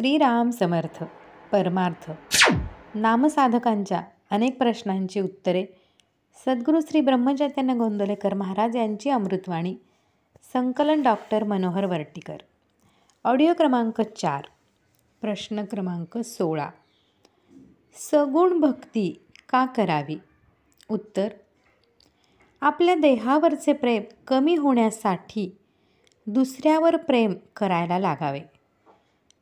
श्रीराम समर्थ परमार्थ नामसाधकांच्या अनेक प्रश्नांची उत्तरे सद्गुरू श्री ब्रह्मचैतन्य गोंदलेकर महाराज यांची अमृतवाणी संकलन डॉक्टर मनोहर वर्टीकर ऑडिओ क्रमांक चार प्रश्न क्रमांक सोळा सगुण भक्ती का करावी उत्तर आपल्या देहावरचे प्रेम कमी होण्यासाठी दुसऱ्यावर प्रेम करायला लागावे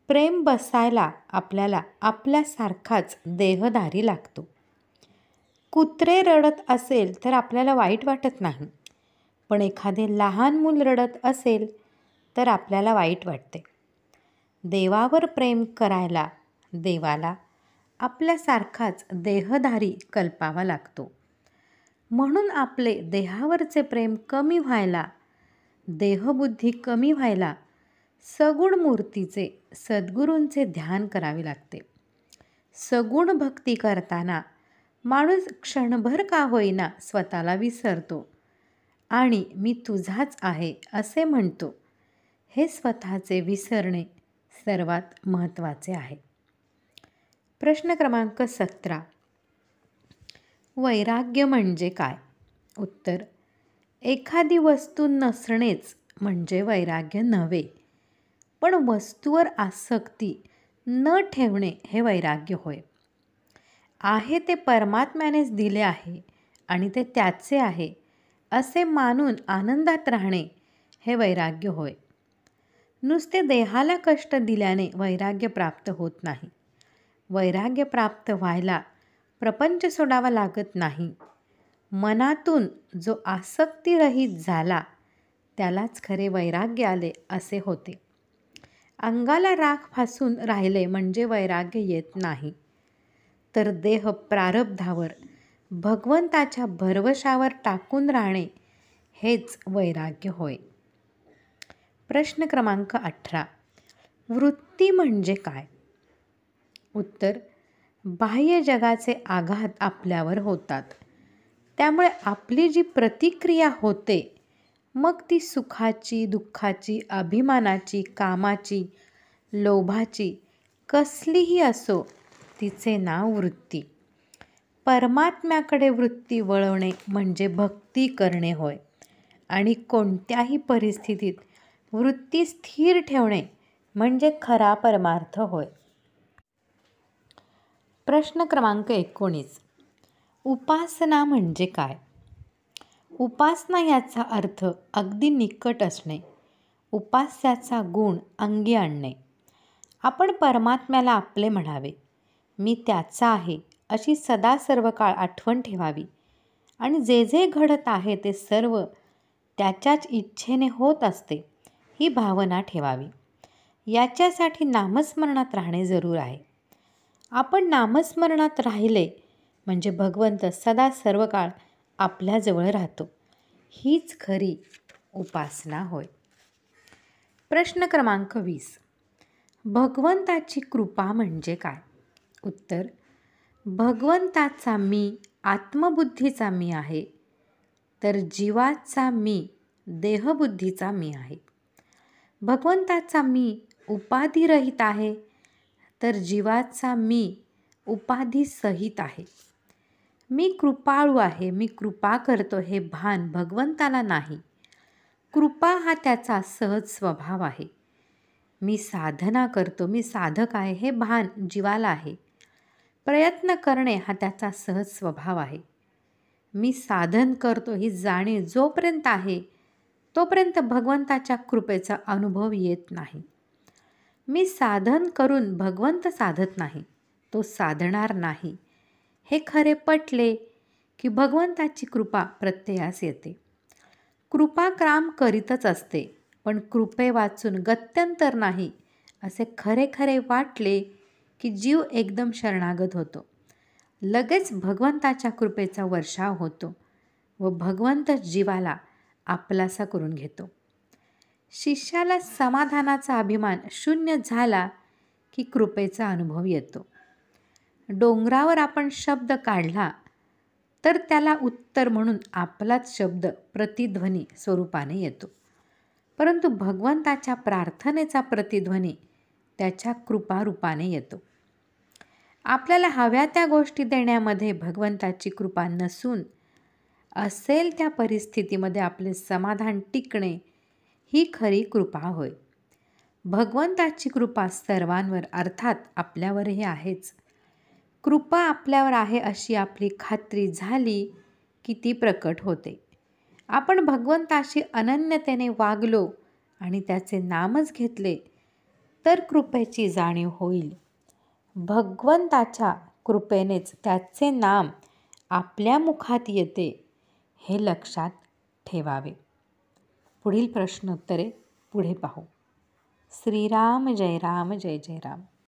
प्रेम बसायला आपल्याला आपल्यासारखाच देहधारी लागतो कुत्रे रडत असेल तर आपल्याला वाईट वाटत नाही पण एखादे लहान मूल रडत असेल तर आपल्याला वाईट वाटते देवावर प्रेम करायला देवाला आपल्यासारखाच देहधारी कल्पावा लागतो म्हणून आपले देहावरचे प्रेम कमी व्हायला देहबुद्धी कमी व्हायला सगुण मूर्तीचे सद्गुरूंचे ध्यान करावे लागते सगुण भक्ती करताना माणूस क्षणभर का होईना स्वतःला विसरतो आणि मी तुझाच आहे असे म्हणतो हे स्वतःचे विसरणे सर्वात महत्त्वाचे आहे प्रश्न क्रमांक सतरा वैराग्य म्हणजे काय उत्तर एखादी वस्तू नसणेच म्हणजे वैराग्य नव्हे पण वस्तूवर आसक्ती न ठेवणे हे वैराग्य होय आहे ते परमात्म्यानेच दिले आहे आणि ते त्याचे आहे असे मानून आनंदात राहणे हे वैराग्य होय नुसते देहाला कष्ट दिल्याने वैराग्य प्राप्त होत नाही वैराग्य प्राप्त व्हायला प्रपंच सोडावा लागत नाही मनातून जो आसक्तीरहित झाला त्यालाच खरे वैराग्य आले असे होते अंगाला राख फासून राहिले म्हणजे वैराग्य येत नाही तर देह प्रारब्धावर भगवंताच्या भरवशावर टाकून राहणे हेच वैराग्य होय प्रश्न क्रमांक अठरा वृत्ती म्हणजे काय उत्तर बाह्य जगाचे आघात आपल्यावर होतात त्यामुळे आपली जी प्रतिक्रिया होते मग ती सुखाची दुःखाची अभिमानाची कामाची लोभाची कसलीही असो तिचे नाव वृत्ती परमात्म्याकडे वृत्ती वळवणे म्हणजे भक्ती करणे होय आणि कोणत्याही परिस्थितीत वृत्ती स्थिर ठेवणे म्हणजे खरा परमार्थ होय प्रश्न क्रमांक एकोणीस उपासना म्हणजे काय उपासना याचा अर्थ अगदी निकट असणे उपास्याचा गुण अंगी आणणे आपण परमात्म्याला आपले म्हणावे मी त्याचा आहे अशी सदा सर्व काळ आठवण ठेवावी आणि जे जे घडत आहे ते सर्व त्याच्याच इच्छेने होत असते ही भावना ठेवावी याच्यासाठी नामस्मरणात राहणे जरूर आहे आपण नामस्मरणात राहिले म्हणजे भगवंत सदा सर्व काळ आपल्याजवळ राहतो हीच खरी उपासना होय प्रश्न क्रमांक वीस भगवंताची कृपा म्हणजे काय उत्तर भगवंताचा मी आत्मबुद्धीचा मी आहे तर जीवाचा मी देहबुद्धीचा मी आहे भगवंताचा मी उपाधिरहित आहे तर जीवाचा मी उपाधीसहित आहे मी कृपाळू आहे मी कृपा करतो हे भान भगवंताला नाही कृपा हा त्याचा सहज स्वभाव आहे मी साधना करतो मी साधक आहे हे भान जीवाला आहे प्रयत्न करणे हा त्याचा सहज स्वभाव आहे मी साधन करतो ही जाणीव जोपर्यंत आहे तोपर्यंत भगवंताच्या कृपेचा अनुभव येत नाही मी साधन करून भगवंत साधत नाही तो साधणार नाही हे खरे पटले की भगवंताची कृपा प्रत्ययास येते कृपा काम करीतच असते पण कृपे वाचून गत्यंतर नाही असे खरे खरे वाटले की जीव एकदम शरणागत होतो लगेच भगवंताच्या कृपेचा वर्षाव होतो व भगवंत जीवाला आपलासा करून घेतो शिष्याला समाधानाचा अभिमान शून्य झाला की कृपेचा अनुभव येतो डोंगरावर आपण शब्द काढला तर त्याला उत्तर म्हणून आपलाच शब्द प्रतिध्वनी स्वरूपाने येतो परंतु भगवंताच्या प्रार्थनेचा प्रतिध्वनी त्याच्या कृपारूपाने येतो आपल्याला हव्या त्या गोष्टी देण्यामध्ये भगवंताची कृपा नसून असेल त्या परिस्थितीमध्ये आपले समाधान टिकणे ही खरी कृपा होय भगवंताची कृपा सर्वांवर अर्थात आपल्यावरही आहेच कृपा आपल्यावर आहे अशी आपली खात्री झाली की ती प्रकट होते आपण भगवंताशी अनन्यतेने वागलो आणि त्याचे नामच घेतले तर कृपेची जाणीव होईल भगवंताच्या कृपेनेच त्याचे नाम आपल्या मुखात येते हे लक्षात ठेवावे पुढील प्रश्नोत्तरे पुढे पाहू श्रीराम जय राम जय जय राम